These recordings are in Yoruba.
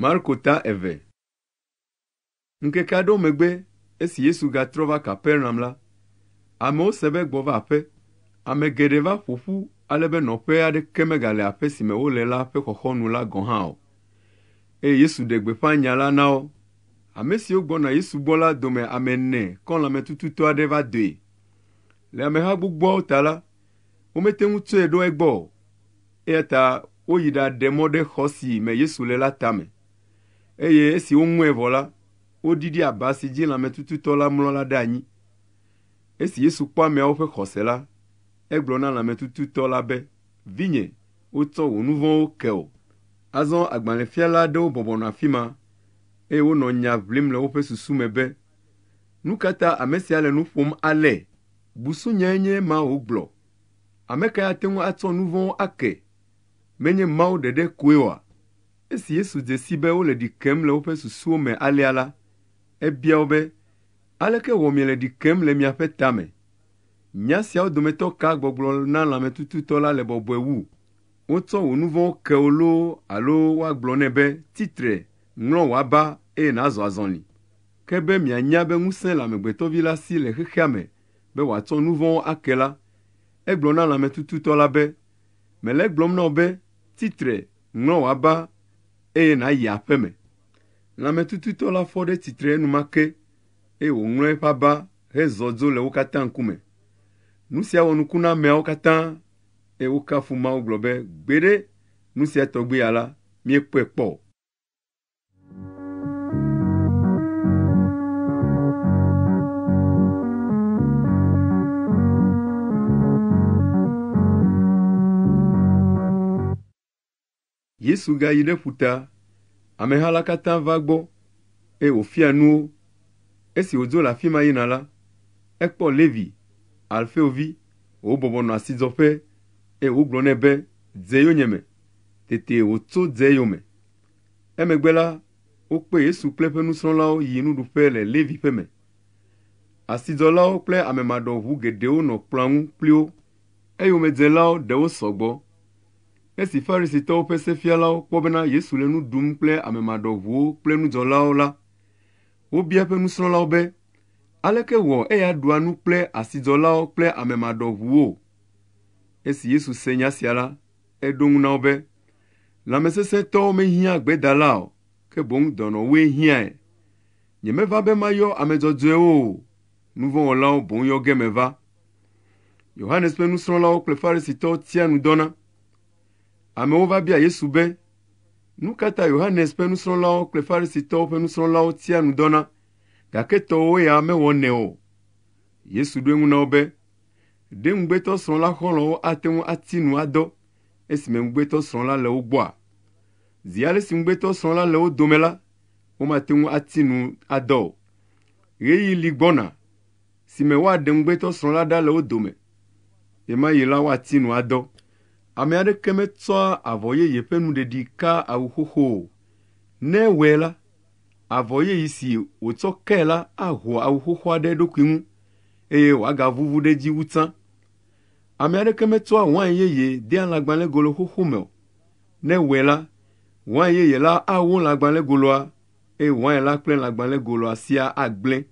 Marko ta eve nkeke aɖewo megbe esi Yesu gatrɔ va Kapernaum la, amewo se be gbɔ va aƒe. Ame geɖe va ƒo ƒu ale be nɔƒe aɖeke megale aƒe si me wole la ƒe xɔxɔnu la gɔ̃ hã o, eye Yesu ɖe gbeƒã nya la na wo. Ame siwo gbɔna Yesu gbɔ la dome ame ene kɔ lãmetututɔ aɖe va doe. Le ameha gbogboawo ta la, womete ŋu tsɔe ɖo egbɔ o, eya ta woyi ɖaɖe mɔ ɖe xɔ si me Yesu le la tame eye esi woŋue vɔ la woɖiɖi abe asi dzi lãmetututɔ la mlɔ la ɖe anyi esi yesu kpɔ ameawo ƒe xɔse la egblɔ na lãmetututɔ la be vinye wotsɔ wò nu vɔ̃wo ke o azɔ agbalẽfiala aɖewo bɔbɔ nɔ afi ma eye wonɔ nya ʋlim le woƒe susu me be nu ka ame sia le nu ƒom ale busunyae nye ma wògblɔ ame kae ate ŋu atsɔ nu ake menye mawo ɖeɖe koe oa Esi Yesu dze si be wole ɖi kem le woƒe susuwo me alea la, ebia wo be, aleke wɔ miele ɖi kem le miaƒe tame? Nya siawo dometɔ ka gbɔgblɔ na lãmetututɔ la le bɔbɔe wu? Wotsɔ wò nu ke wò loo alo woagblɔ nɛ be, titre, ŋlɔ wòaba eye nàzɔ azɔli. Ke be mianya be ŋusẽ le amegbetɔ la si le xexea me be wòatsɔ nu ake la, egblɔ na lãmetututɔ la be, mele gblɔm na wò be, titre, ŋlɔ wòaba eye nàyi aƒeme lãmetututɔ la fɔ ɖe tsitre enumake eye wòŋlɔ eƒe aba hezɔ dzo le wo katã ŋkume nu sia wɔ nuku na ameawo katã eye wokafu mawo gblɔ be gbeɖe nu sia tɔgbi ya la míekpɔe kpɔ Yesu gayi ɖe ƒuta, ameha la katã va gbɔ, eye wòfia nu wo. Esi wòdzo le afi ma yina la, ekpɔ Levi, Alfeovi, wòbɔbɔ nɔ asidzɔƒe, eye wògblɔ nɛ be, dze yonyeme. Tete wòtso dze yome. Emegbe la, wokpe Yesu kple eƒe nusrɔ̃lawo yi nuɖuƒe le Levi ƒe me. Asidzɔlawo kple ame maɖɔʋu geɖewo nɔ kplɔ̃a ŋu kpli wo. Eyomedzelawo ɖewo sɔ gbɔ. Esi farisitɔwo ƒe sefialawo kpɔ bena Yesu le nu ɖum kple ame maɖɔʋuwo kple nudzɔlawo la, wobia eƒe nusrɔ̃lawo be, “Aleke wɔ eya ɖua nu kple asidzɔlawo kple ame maɖɔʋuwo?” Esi Yesu se nya sia la, eɖo ŋu na wo be, “Lãmesesẽtɔwo mehiã gbedala o, ke boŋ dɔnɔwoe hiãe. Nyemeva be mayɔ ame dzɔdzɔewo o, nu vɔ̃ wɔlawo boŋ yɔ ge meva.” Yohanes ƒe nusrɔ̃lawo kple Farisitɔwo tia nu dɔna. Amewo va bia Yesu be, nu ka ta Yohanes ƒe nusrɔ̃lawo kple Farisitɔwo ƒe nusrɔ̃lawo tia nu dɔna, gake tɔwo ya mewɔnɛ o. Yesu ɖo eŋu na wo be, ɖe ŋugbetɔsrɔ̃la xɔlɔ̃wo ate ŋu ati nu adɔ esime ŋugbetɔsrɔ̃la le wo gbɔa? Zi ale si ŋugbetɔsrɔ̃la le wo dome la, womate ŋu ati nu adɔ o. Ɣeyiɣi li gbɔna si me woaɖe ŋugbetɔsrɔ̃la ɖa le wo dome. Ɣe ma ɣi la woati nu adɔ ame aɖeke metsɔ avɔ yeye ƒe nuɖeɖi ka awu xoxo o ne wɔe la avɔ yeye si wòtsɔ kae la aho awu xoxoa ɖe eɖokui ŋu eye wòagavuvu ɖe dzi wutsa ame aɖeke metsɔa wain yeye dea lãgbalẽgolo xoxo me o ne wɔe la wain yeye la awo lãgbalẽgoloa eye wain la kple lãgbalẽgoloa sia agblẽ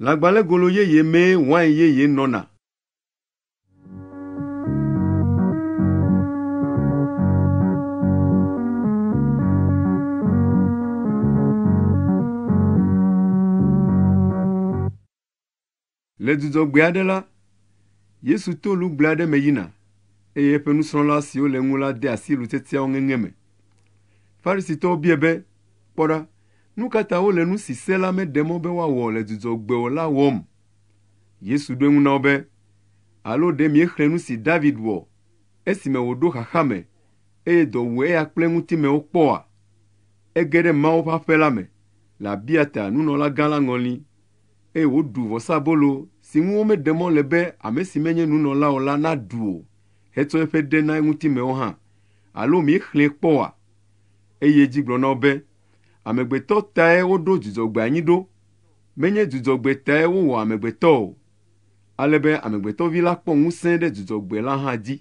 lãgbalẽgolo yeye mee wain yeye nɔna Le dzudzɔgbe aɖe la, Yesu to lugble aɖe me yina, eye eƒe nusrɔ̃la siwo le ŋu la de asi nutetiawo ŋeŋe me. Farisitɔwo bia be, kpɔ ɖa, nu ka wole nu si se la meɖe mɔ be woawɔ le dzudzɔgbe la wɔm? Yesu ɖo eŋu na wo be, alo ɖe miexlẽ nu si David wɔ esime wòɖo xaxa me eye dɔ wu eya kple eŋutimewo kpɔa? Ege ɖe Mawu ƒe aƒe la me, le Abiata nunɔlagã la ŋɔli eye woɖu vɔsabolo si ŋu womeɖe mɔ le be ame si menye nunɔla o la naɖu o hetsɔ eƒe ɖe na eŋutimewo hã alo miexlẽ kpɔa eye edzi gblɔ na wo be amegbetɔ tae woɖo dzudzɔgbe anyi ɖo menye dzudzɔgbe tae wowɔ amegbetɔ o ale be amegbetɔvi la kpɔ ŋusẽ ɖe dzudzɔgbe la hã dzi